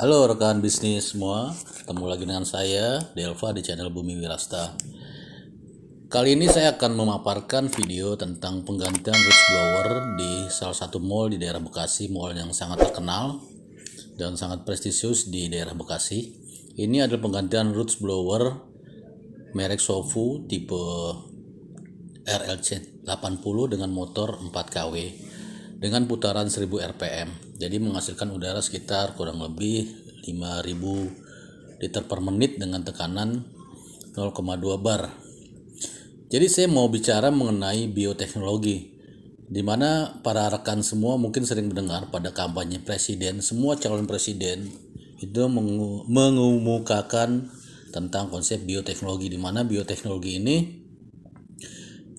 Halo rekan bisnis semua, ketemu lagi dengan saya Delva di channel Bumi Wirasta. Kali ini saya akan memaparkan video tentang penggantian roof blower di salah satu mall di daerah Bekasi, mall yang sangat terkenal dan sangat prestisius di daerah Bekasi. Ini adalah penggantian roots blower merek Sofu tipe RLC 80 dengan motor 4KW dengan putaran 1000 rpm. Jadi menghasilkan udara sekitar kurang lebih 5000 liter per menit dengan tekanan 0,2 bar. Jadi saya mau bicara mengenai bioteknologi di mana para rekan semua mungkin sering mendengar pada kampanye presiden semua calon presiden itu mengumumkan tentang konsep bioteknologi di mana bioteknologi ini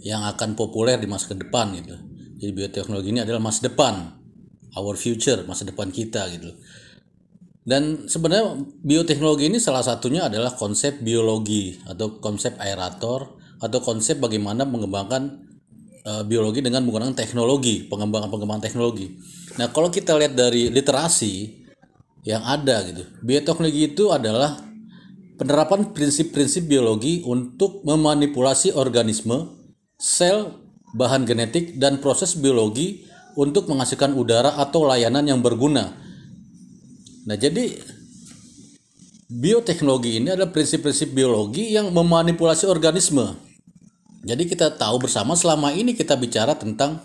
yang akan populer di masa ke depan gitu jadi bioteknologi ini adalah masa depan, our future, masa depan kita gitu. Dan sebenarnya bioteknologi ini salah satunya adalah konsep biologi atau konsep aerator atau konsep bagaimana mengembangkan uh, biologi dengan menggunakan teknologi, pengembangan-pengembangan teknologi. Nah, kalau kita lihat dari literasi yang ada gitu, bioteknologi itu adalah penerapan prinsip-prinsip biologi untuk memanipulasi organisme, sel, bahan genetik, dan proses biologi untuk menghasilkan udara atau layanan yang berguna. Nah, jadi bioteknologi ini adalah prinsip-prinsip biologi yang memanipulasi organisme. Jadi kita tahu bersama selama ini kita bicara tentang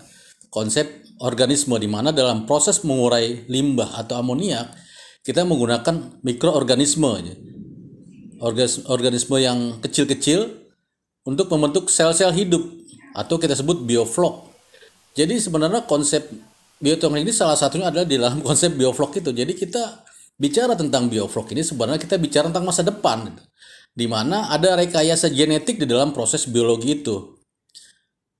konsep organisme di mana dalam proses mengurai limbah atau amoniak kita menggunakan mikroorganisme. Organisme yang kecil-kecil untuk membentuk sel-sel hidup atau kita sebut bioflok. Jadi sebenarnya konsep bioteknologi ini salah satunya adalah di dalam konsep bioflok itu. Jadi kita bicara tentang bioflok ini sebenarnya kita bicara tentang masa depan di mana ada rekayasa genetik di dalam proses biologi itu.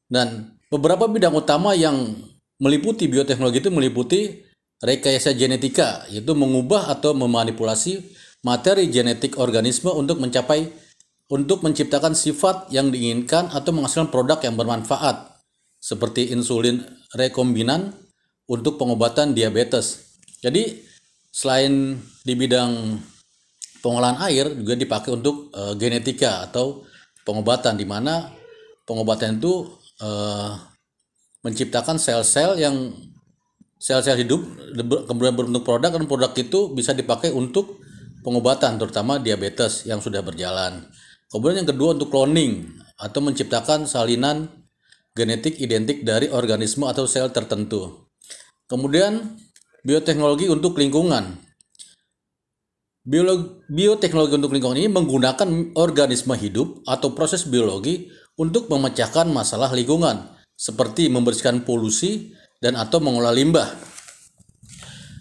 Dan beberapa bidang utama yang meliputi bioteknologi itu meliputi rekayasa genetika, yaitu mengubah atau memanipulasi materi genetik organisme untuk mencapai untuk menciptakan sifat yang diinginkan atau menghasilkan produk yang bermanfaat, seperti insulin rekombinan untuk pengobatan diabetes. Jadi, selain di bidang pengolahan air, juga dipakai untuk e, genetika atau pengobatan, di mana pengobatan itu e, menciptakan sel-sel yang sel-sel hidup kemudian berbentuk produk dan produk itu bisa dipakai untuk pengobatan terutama diabetes yang sudah berjalan. Kemudian yang kedua untuk cloning atau menciptakan salinan genetik identik dari organisme atau sel tertentu. Kemudian bioteknologi untuk lingkungan. Biolog bioteknologi untuk lingkungan ini menggunakan organisme hidup atau proses biologi untuk memecahkan masalah lingkungan seperti membersihkan polusi dan atau mengolah limbah.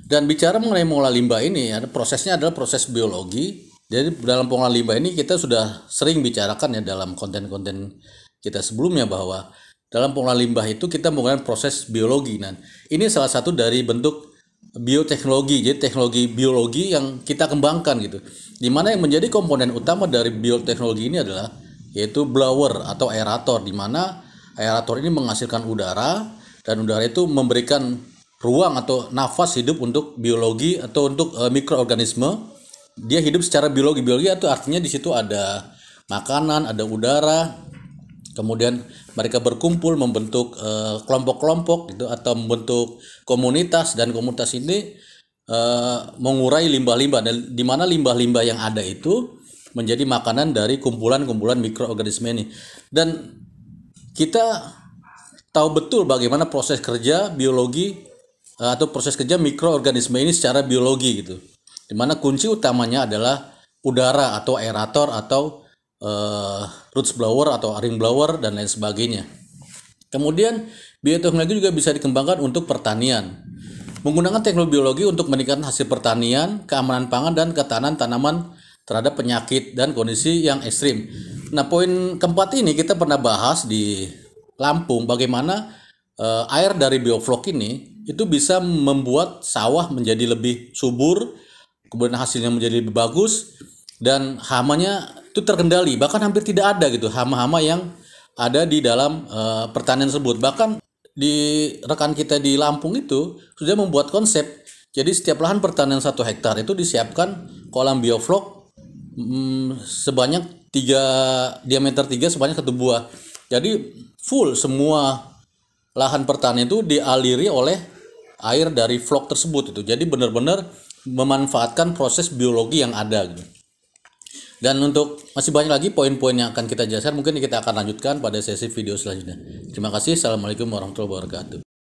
Dan bicara mengenai mengolah limbah ini, prosesnya adalah proses biologi jadi dalam pengolahan limbah ini kita sudah sering bicarakan ya dalam konten-konten kita sebelumnya bahwa dalam pengolahan limbah itu kita menggunakan proses biologi. Nah, ini salah satu dari bentuk bioteknologi, jadi teknologi biologi yang kita kembangkan gitu. Di mana yang menjadi komponen utama dari bioteknologi ini adalah yaitu blower atau aerator di mana aerator ini menghasilkan udara dan udara itu memberikan ruang atau nafas hidup untuk biologi atau untuk uh, mikroorganisme dia hidup secara biologi biologi itu artinya di situ ada makanan ada udara kemudian mereka berkumpul membentuk eh, kelompok-kelompok uh, gitu atau membentuk komunitas dan komunitas ini uh, mengurai limbah-limbah dan di mana limbah-limbah yang ada itu menjadi makanan dari kumpulan-kumpulan mikroorganisme ini dan kita tahu betul bagaimana proses kerja biologi eh, atau proses kerja mikroorganisme ini secara biologi gitu di mana kunci utamanya adalah udara atau aerator atau uh, roots blower atau ring blower dan lain sebagainya. Kemudian bioteknologi juga bisa dikembangkan untuk pertanian. Menggunakan teknologi biologi untuk meningkatkan hasil pertanian, keamanan pangan dan ketahanan tanaman terhadap penyakit dan kondisi yang ekstrim. Nah, poin keempat ini kita pernah bahas di Lampung bagaimana uh, air dari bioflok ini itu bisa membuat sawah menjadi lebih subur kemudian hasilnya menjadi lebih bagus dan hamanya itu terkendali bahkan hampir tidak ada gitu hama-hama yang ada di dalam e, pertanian tersebut bahkan di rekan kita di Lampung itu sudah membuat konsep jadi setiap lahan pertanian satu hektar itu disiapkan kolam bioflok mm, sebanyak tiga diameter tiga sebanyak satu buah jadi full semua lahan pertanian itu dialiri oleh air dari vlog tersebut itu jadi benar-benar memanfaatkan proses biologi yang ada gitu. Dan untuk masih banyak lagi poin-poin yang akan kita jelaskan, mungkin kita akan lanjutkan pada sesi video selanjutnya. Terima kasih. Assalamualaikum warahmatullahi wabarakatuh.